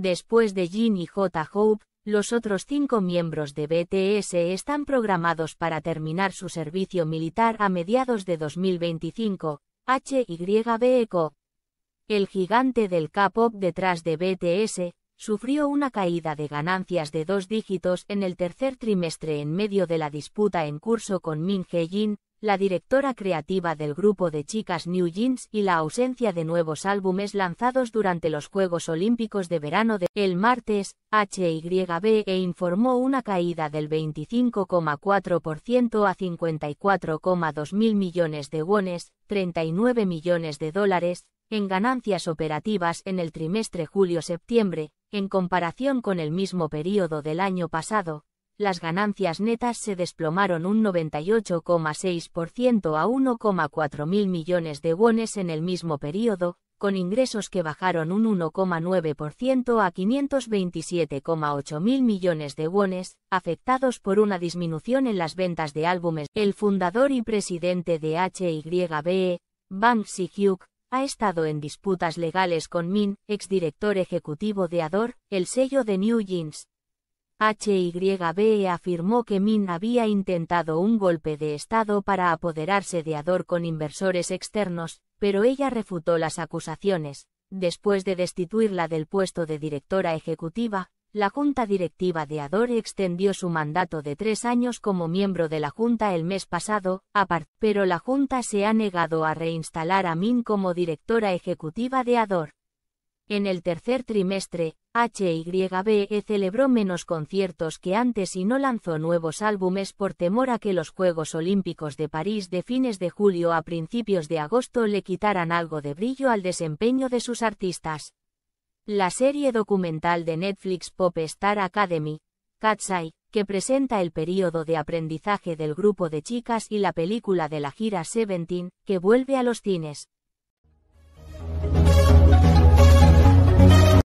Después de Jin y J. Hope, los otros cinco miembros de BTS están programados para terminar su servicio militar a mediados de 2025, HYBECO. E el gigante del K-pop detrás de BTS, sufrió una caída de ganancias de dos dígitos en el tercer trimestre en medio de la disputa en curso con Min Hye-jin, la directora creativa del grupo de chicas New Jeans y la ausencia de nuevos álbumes lanzados durante los Juegos Olímpicos de Verano de el martes, HYB e informó una caída del 25,4% a 54,2 mil millones de wones, 39 millones de dólares, en ganancias operativas en el trimestre julio-septiembre, en comparación con el mismo período del año pasado, las ganancias netas se desplomaron un 98,6% a 1,4 mil millones de wones en el mismo periodo, con ingresos que bajaron un 1,9% a 527,8 mil millones de wones, afectados por una disminución en las ventas de álbumes. El fundador y presidente de HYBE, Bang Si-hyuk, ha estado en disputas legales con Min, exdirector ejecutivo de Ador, el sello de New Jeans, HYBE afirmó que Min había intentado un golpe de Estado para apoderarse de Ador con inversores externos, pero ella refutó las acusaciones. Después de destituirla del puesto de directora ejecutiva, la Junta Directiva de Ador extendió su mandato de tres años como miembro de la Junta el mes pasado, pero la Junta se ha negado a reinstalar a Min como directora ejecutiva de Ador. En el tercer trimestre, HYBE celebró menos conciertos que antes y no lanzó nuevos álbumes por temor a que los Juegos Olímpicos de París de fines de julio a principios de agosto le quitaran algo de brillo al desempeño de sus artistas. La serie documental de Netflix Pop Star Academy, Cat's que presenta el periodo de aprendizaje del grupo de chicas y la película de la gira Seventeen, que vuelve a los cines.